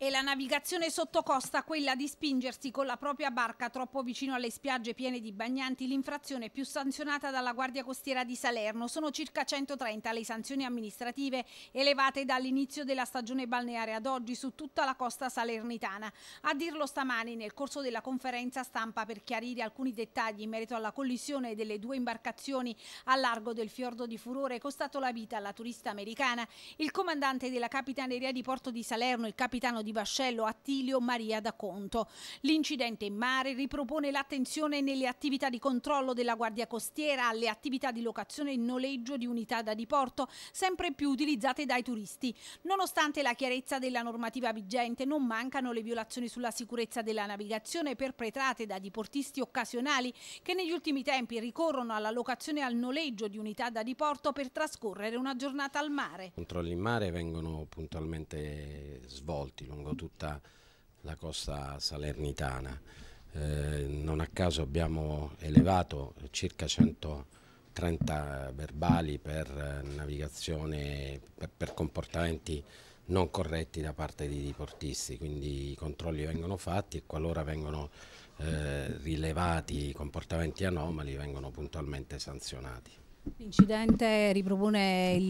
E la navigazione sottocosta, quella di spingersi con la propria barca troppo vicino alle spiagge piene di bagnanti, l'infrazione più sanzionata dalla Guardia Costiera di Salerno. Sono circa 130 le sanzioni amministrative elevate dall'inizio della stagione balneare ad oggi su tutta la costa salernitana. A dirlo stamani nel corso della conferenza stampa per chiarire alcuni dettagli in merito alla collisione delle due imbarcazioni a largo del fiordo di Furore costato la vita alla turista americana, il comandante della Capitaneria di Porto di Salerno, il capitano di di Vascello Attilio Maria da Conto. L'incidente in mare ripropone l'attenzione nelle attività di controllo della Guardia Costiera alle attività di locazione e noleggio di unità da diporto, sempre più utilizzate dai turisti. Nonostante la chiarezza della normativa vigente, non mancano le violazioni sulla sicurezza della navigazione perpetrate da diportisti occasionali che negli ultimi tempi ricorrono alla locazione e al noleggio di unità da diporto per trascorrere una giornata al mare. I controlli in mare vengono puntualmente svolti lungo tutta la costa salernitana. Eh, non a caso abbiamo elevato circa 130 verbali per eh, navigazione, per, per comportamenti non corretti da parte di diportisti, quindi i controlli vengono fatti e qualora vengono eh, rilevati comportamenti anomali vengono puntualmente sanzionati. L'incidente ripropone il,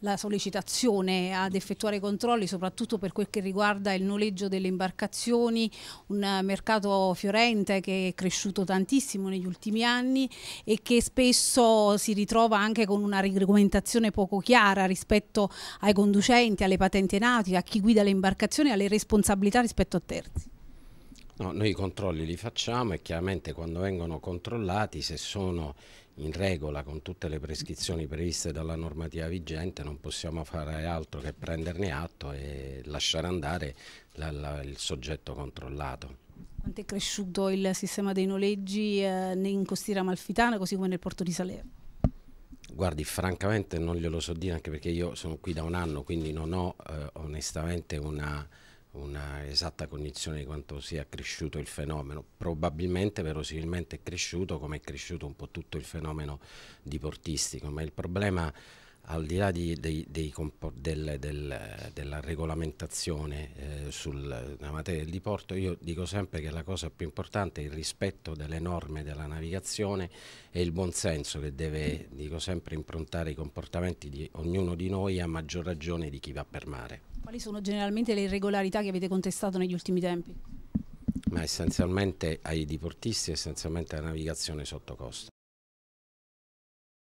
la sollecitazione ad effettuare controlli soprattutto per quel che riguarda il noleggio delle imbarcazioni, un mercato fiorente che è cresciuto tantissimo negli ultimi anni e che spesso si ritrova anche con una regolamentazione poco chiara rispetto ai conducenti, alle patente nautiche, a chi guida le imbarcazioni e alle responsabilità rispetto a terzi. No, noi i controlli li facciamo e chiaramente quando vengono controllati se sono in regola con tutte le prescrizioni previste dalla normativa vigente non possiamo fare altro che prenderne atto e lasciare andare la, la, il soggetto controllato. Quanto è cresciuto il sistema dei noleggi eh, in costiera malfitana così come nel porto di Salerno? Guardi, francamente non glielo so dire anche perché io sono qui da un anno quindi non ho eh, onestamente una una esatta cognizione di quanto sia cresciuto il fenomeno. Probabilmente, verosimilmente è cresciuto come è cresciuto un po' tutto il fenomeno diportistico, ma il problema al di là di, dei, dei del, del, della regolamentazione eh, sulla materia del diporto, io dico sempre che la cosa più importante è il rispetto delle norme della navigazione e il buonsenso che deve, dico sempre, improntare i comportamenti di ognuno di noi, a maggior ragione di chi va per mare. Quali sono generalmente le irregolarità che avete contestato negli ultimi tempi? Ma essenzialmente ai diportisti, essenzialmente alla navigazione sotto costa.